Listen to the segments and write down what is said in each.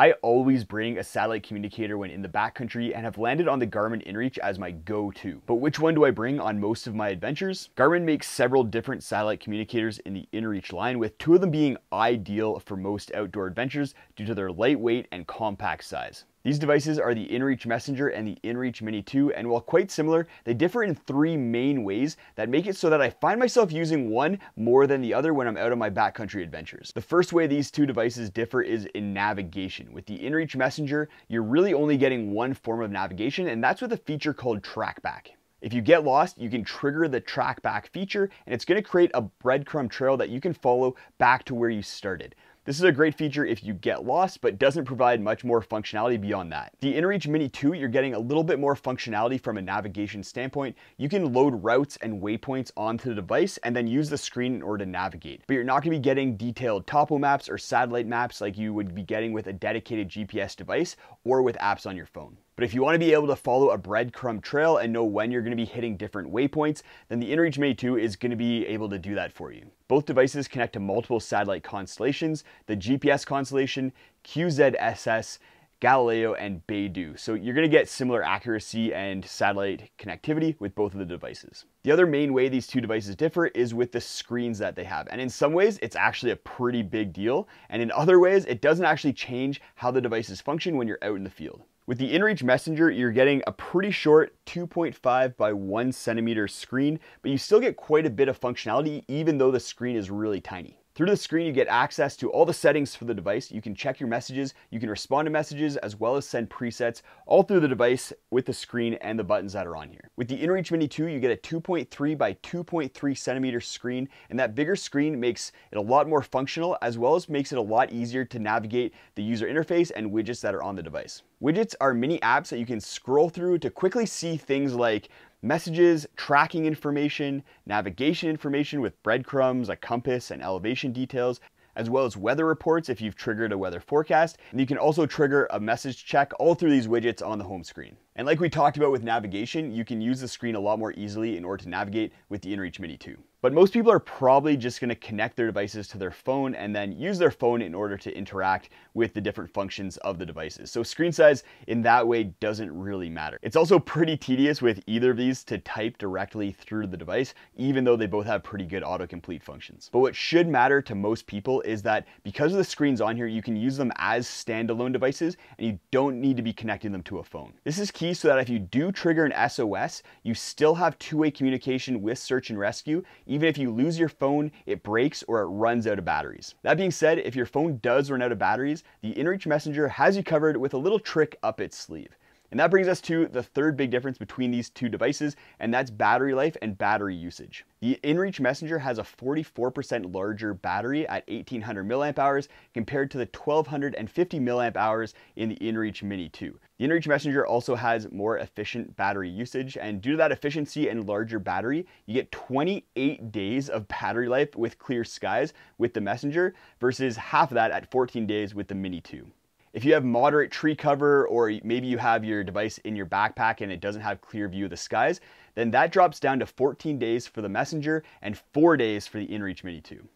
I always bring a satellite communicator when in the backcountry and have landed on the Garmin InReach as my go-to. But which one do I bring on most of my adventures? Garmin makes several different satellite communicators in the InReach line with two of them being ideal for most outdoor adventures due to their lightweight and compact size. These devices are the InReach Messenger and the InReach Mini 2, and while quite similar, they differ in three main ways that make it so that I find myself using one more than the other when I'm out on my backcountry adventures. The first way these two devices differ is in navigation. With the InReach Messenger, you're really only getting one form of navigation, and that's with a feature called Trackback. If you get lost, you can trigger the track back feature and it's gonna create a breadcrumb trail that you can follow back to where you started. This is a great feature if you get lost, but doesn't provide much more functionality beyond that. The InReach Mini 2, you're getting a little bit more functionality from a navigation standpoint. You can load routes and waypoints onto the device and then use the screen in order to navigate. But you're not gonna be getting detailed topo maps or satellite maps like you would be getting with a dedicated GPS device or with apps on your phone. But if you want to be able to follow a breadcrumb trail and know when you're going to be hitting different waypoints, then the InReach Mate 2 is going to be able to do that for you. Both devices connect to multiple satellite constellations, the GPS constellation, QZSS, Galileo, and Beidou. So you're gonna get similar accuracy and satellite connectivity with both of the devices. The other main way these two devices differ is with the screens that they have. And in some ways, it's actually a pretty big deal. And in other ways, it doesn't actually change how the devices function when you're out in the field. With the InReach Messenger, you're getting a pretty short 2.5 by 1 centimeter screen, but you still get quite a bit of functionality even though the screen is really tiny. Through the screen, you get access to all the settings for the device. You can check your messages, you can respond to messages, as well as send presets all through the device with the screen and the buttons that are on here. With the InReach Mini 2, you get a 2.3 by 2.3 centimeter screen, and that bigger screen makes it a lot more functional, as well as makes it a lot easier to navigate the user interface and widgets that are on the device. Widgets are mini apps that you can scroll through to quickly see things like Messages, tracking information, navigation information with breadcrumbs, a compass, and elevation details, as well as weather reports if you've triggered a weather forecast. And you can also trigger a message check all through these widgets on the home screen. And like we talked about with navigation, you can use the screen a lot more easily in order to navigate with the InReach Mini 2. But most people are probably just gonna connect their devices to their phone and then use their phone in order to interact with the different functions of the devices. So screen size in that way doesn't really matter. It's also pretty tedious with either of these to type directly through the device, even though they both have pretty good autocomplete functions. But what should matter to most people is that because of the screens on here, you can use them as standalone devices and you don't need to be connecting them to a phone. This is key key so that if you do trigger an SOS, you still have two-way communication with search and rescue. Even if you lose your phone, it breaks or it runs out of batteries. That being said, if your phone does run out of batteries, the InReach Messenger has you covered with a little trick up its sleeve. And that brings us to the third big difference between these two devices, and that's battery life and battery usage. The InReach Messenger has a 44% larger battery at 1800 milliamp hours compared to the 1250 milliamp hours in the InReach Mini 2. The InReach Messenger also has more efficient battery usage, and due to that efficiency and larger battery, you get 28 days of battery life with clear skies with the Messenger versus half of that at 14 days with the Mini 2. If you have moderate tree cover or maybe you have your device in your backpack and it doesn't have clear view of the skies, then that drops down to 14 days for the Messenger and four days for the InReach Mini 2.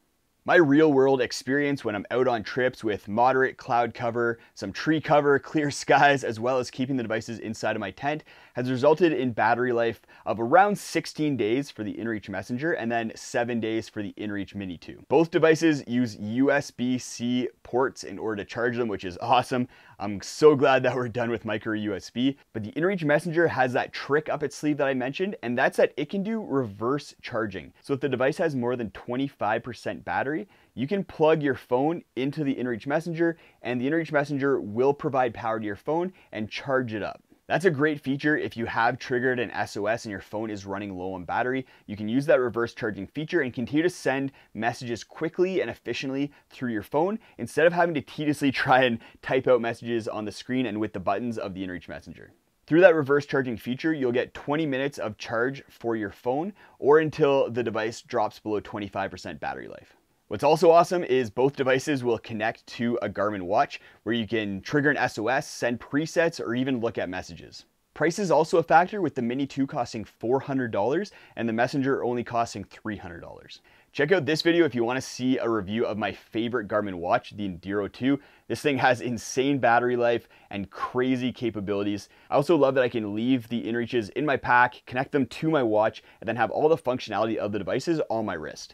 My real world experience when I'm out on trips with moderate cloud cover, some tree cover, clear skies, as well as keeping the devices inside of my tent has resulted in battery life of around 16 days for the InReach Messenger and then seven days for the InReach Mini 2. Both devices use USB-C ports in order to charge them, which is awesome. I'm so glad that we're done with micro USB, but the InReach Messenger has that trick up its sleeve that I mentioned, and that's that it can do reverse charging. So if the device has more than 25% battery, you can plug your phone into the InReach Messenger, and the InReach Messenger will provide power to your phone and charge it up. That's a great feature if you have triggered an SOS and your phone is running low on battery. You can use that reverse charging feature and continue to send messages quickly and efficiently through your phone instead of having to tediously try and type out messages on the screen and with the buttons of the InReach Messenger. Through that reverse charging feature, you'll get 20 minutes of charge for your phone or until the device drops below 25% battery life. What's also awesome is both devices will connect to a Garmin watch where you can trigger an SOS, send presets, or even look at messages. Price is also a factor with the Mini 2 costing $400 and the Messenger only costing $300. Check out this video if you want to see a review of my favorite Garmin watch, the Enduro 2. This thing has insane battery life and crazy capabilities. I also love that I can leave the inReaches in my pack, connect them to my watch, and then have all the functionality of the devices on my wrist.